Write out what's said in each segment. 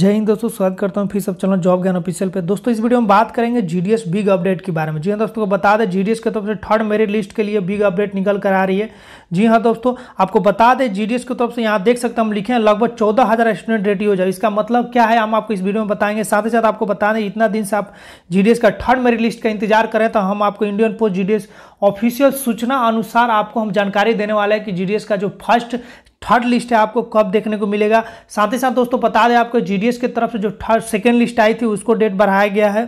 जय हिंद दोस्तों स्वागत करता हूँ फिर सब चलो जॉब ज्ञान ऑफिशियल पे दोस्तों इस वीडियो में बात करेंगे जीडीएस बिग अपडेट के बारे में जी हां दोस्तों को बता दें जीडीएस की तरफ से थर्ड मेरिट लिस्ट के लिए बिग अपडेट निकल कर आ रही है जी हाँ दोस्तों आपको बता दें जीडीएस की तरफ से यहाँ देख सकते हम लिखे हैं लगभग चौदह हज़ार स्टूडेंट रेडी हो जाए इसका मतलब क्या है हम आपको इस वीडियो में बताएंगे साथ ही साथ आपको बता दें इतना दिन से आप जी का थर्ड मेरिट लिस्ट का इंतजार करें तो हम आपको इंडियन पोस्ट जी ऑफिशियल सूचना अनुसार आपको हम जानकारी देने वाले हैं कि जी का जो फर्स्ट थर्ड लिस्ट है आपको कब देखने को मिलेगा साथ ही साथ दोस्तों बता दें आपको जीडीएस की तरफ से जो थर्ड सेकेंड लिस्ट आई थी उसको डेट बढ़ाया गया है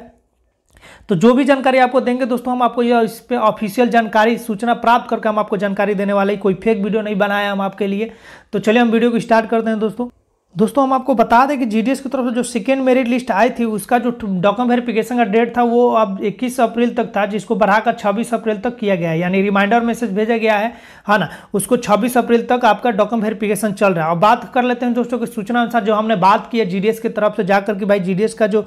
तो जो भी जानकारी आपको देंगे दोस्तों हम आपको यह इस पर ऑफिशियल जानकारी सूचना प्राप्त करके हम आपको जानकारी देने वाले कोई फेक वीडियो नहीं बनाया हम आपके लिए तो चलिए हम वीडियो को स्टार्ट करते हैं दोस्तों दोस्तों हम आपको बता दें कि जीडीएस की तरफ से जो सेकेंड मेरिट लिस्ट आई थी उसका जो डॉक्यूमेंट वेरिफिकेशन का डेट था वो अब 21 अप्रैल तक था जिसको बढ़ाकर 26 अप्रैल तक किया गया है यानी रिमाइंडर मैसेज भेजा गया है है हाँ ना उसको 26 अप्रैल तक आपका डॉक्यूमेंट वेरिफिकेशन चल रहा है और बात कर लेते हैं दोस्तों की सूचना अनुसार जो हमने बात किया जी की तरफ से जाकर के भाई जी का जो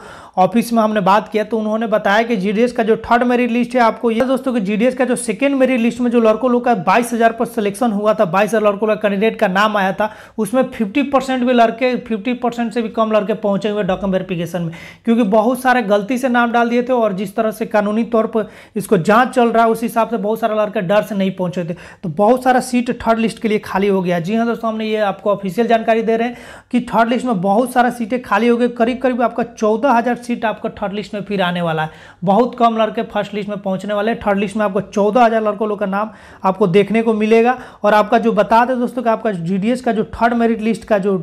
ऑफिस में हमने बात किया तो उन्होंने बताया कि जी का जो थर्ड मेरिट लिस्ट है आपको यह दोस्तों की जी का जो सेकेंड मेरिट लिस्ट में जो लड़कों लोग का बाईस पर सिलेक्शन हुआ था बाईस लड़कों का कैंडिडेट का नाम आया था उसमें फिफ्टी भी लड़के लड़के फिफ्टी परसेंट से भी कम लड़के पहुंचे हुए डॉक्यूमेंट वेरिफिकेशन में क्योंकि बहुत सारे गलती से नाम डाल दिए थे और जिस तरह से कानूनी तौर पर इसको जांच चल रहा है उस हिसाब से बहुत सारे लड़के डर से नहीं पहुंचे थे तो बहुत सारा सीट थर्ड लिस्ट के लिए खाली हो गया जी हाँ दोस्तों हमने ये आपको ऑफिशियल जानकारी दे रहे हैं कि थर्ड लिस्ट में बहुत सारा सीटें खाली हो गई करीब करीब आपका चौदह सीट आपका थर्ड लिस्ट में फिर आने वाला है बहुत कम लड़के फर्स्ट लिस्ट में पहुंचने वाले थर्ड लिस्ट में आपको चौदह हज़ार लड़कों लोग का नाम आपको देखने को मिलेगा और आपका जो बता दें दोस्तों कि आपका जी का जो थर्ड मेरिट लिस्ट का जो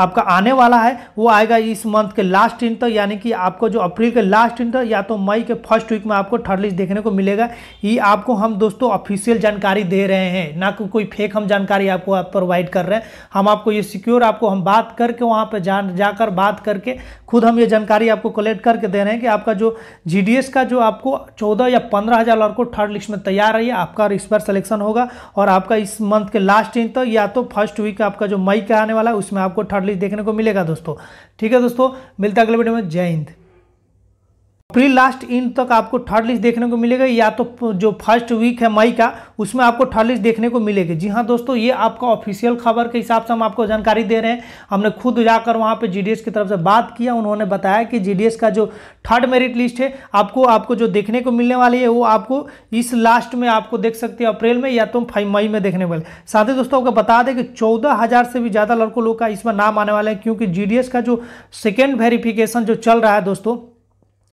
आपका आने वाला है वो आएगा इस मंथ के लास्ट इन तक यानी कि आपको जो अप्रैल के लास्ट इन तक या तो मई के फर्स्ट वीक में आपको थर्ड लिस्ट देखने को मिलेगा ये आपको हम दोस्तों ऑफिशियल जानकारी दे रहे हैं ना को कोई फेक हम जानकारी आपको आप प्रोवाइड कर रहे हैं हम आपको ये सिक्योर आपको हम बात करके वहाँ पर जान जाकर बात करके खुद हम ये जानकारी आपको कलेक्ट करके दे रहे हैं कि आपका जो जी का जो आपको चौदह या पंद्रह हज़ार को थर्ड लिस्ट में तैयार रहिए है आपका इस बार सलेक्शन होगा और आपका इस मंथ के लास्ट इन तक या तो फर्स्ट वीक आपका जो मई का आने वाला है उसमें आपको थर्ड पब्लिश देखने को मिलेगा दोस्तों ठीक है दोस्तों मिलता अगले वीडियो में जय हिंद प्री लास्ट इन तक आपको थर्ड लिस्ट देखने को मिलेगा या तो जो फर्स्ट वीक है मई का उसमें आपको थर्ड लिस्ट देखने को मिलेगी जी हाँ दोस्तों ये आपका ऑफिशियल खबर के हिसाब से हम आपको जानकारी दे रहे हैं हमने खुद जाकर वहाँ पे जीडीएस की तरफ से बात किया उन्होंने बताया कि जीडीएस का जो थर्ड मेरिट लिस्ट है आपको आपको जो देखने को मिलने वाली है वो आपको इस लास्ट में आपको देख सकते हैं अप्रैल में या तो मई में देखने वाले साथ ही दोस्तों आपको बता दें कि चौदह से भी ज़्यादा लड़कों लोग का इसमें नाम आने वाले हैं क्योंकि जी का जो सेकेंड वेरिफिकेशन जो चल रहा है दोस्तों